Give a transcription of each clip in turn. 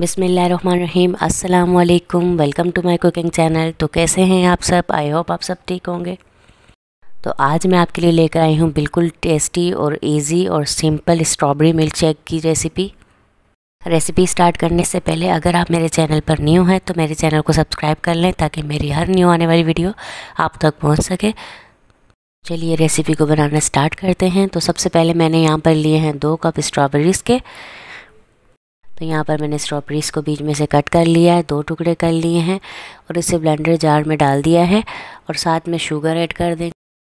बिसमीम् अल्लाम welcome to my cooking channel तो कैसे हैं आप सब आई होप आप सब ठीक होंगे तो आज मैं आपके लिए लेकर आई हूँ बिल्कुल टेस्टी और इजी और सिंपल स्ट्रॉबेरी मिल्क शेक की रेसिपी रेसिपी स्टार्ट करने से पहले अगर आप मेरे चैनल पर न्यू हैं तो मेरे चैनल को सब्सक्राइब कर लें ताकि मेरी हर न्यू आने वाली वीडियो आप तक पहुँच सके चलिए रेसिपी को बनाना स्टार्ट करते हैं तो सबसे पहले मैंने यहाँ पर लिए हैं दो कप स्ट्रॉबेरीज़ के तो यहाँ पर मैंने स्ट्रॉबेरीज़ को बीच में से कट कर लिया है दो टुकड़े कर लिए हैं और इसे ब्लेंडर जार में डाल दिया है और साथ में शुगर ऐड कर दें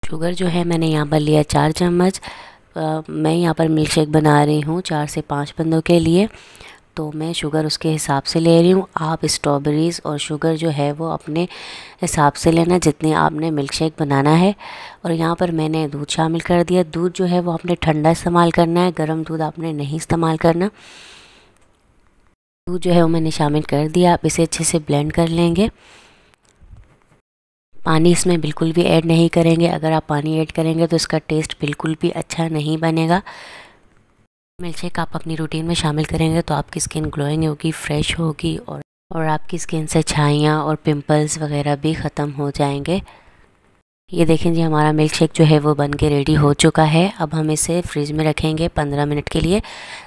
शुगर जो है मैंने यहाँ पर लिया चार चम्मच मैं यहाँ पर मिल्क शेक बना रही हूँ चार से पाँच बंदों के लिए तो मैं शुगर उसके हिसाब से ले रही हूँ आप स्ट्रॉबेरीज़ और शुगर जो है वो अपने हिसाब से लेना जितने आपने मिल्क शेक बनाना है और यहाँ पर मैंने दूध शामिल कर दिया दूध जो है वो आपने ठंडा इस्तेमाल करना है गर्म दूध आपने नहीं इस्तेमाल करना दूध जो है वो मैंने शामिल कर दिया आप इसे अच्छे से ब्लेंड कर लेंगे पानी इसमें बिल्कुल भी ऐड नहीं करेंगे अगर आप पानी ऐड करेंगे तो इसका टेस्ट बिल्कुल भी अच्छा नहीं बनेगा मिल्कशेक आप अपनी रूटीन में शामिल करेंगे तो आपकी स्किन ग्लोइंग होगी फ्रेश होगी और और आपकी स्किन से छाइयाँ और पिंपल्स वगैरह भी ख़त्म हो जाएंगे ये देखें जी हमारा मिल्क शेक जो है वो बन के रेडी हो चुका है अब हम इसे फ्रिज में रखेंगे 15 मिनट के लिए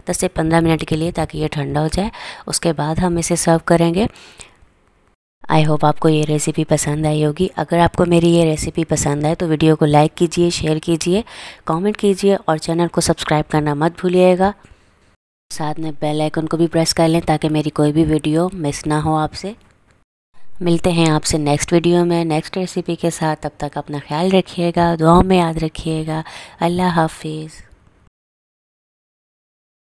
10 से 15 मिनट के लिए ताकि ये ठंडा हो जाए उसके बाद हम इसे सर्व करेंगे आई होप आपको ये रेसिपी पसंद आई होगी अगर आपको मेरी ये रेसिपी पसंद आए तो वीडियो को लाइक कीजिए शेयर कीजिए कॉमेंट कीजिए और चैनल को सब्सक्राइब करना मत भूलिएगा साथ में बेल आइकन को भी प्रेस कर लें ताकि मेरी कोई भी वीडियो मिस ना हो आपसे मिलते हैं आपसे नेक्स्ट वीडियो में नेक्स्ट रेसिपी के साथ तब तक अपना ख्याल रखिएगा दुआओं में याद रखिएगा अल्लाह हाफिज़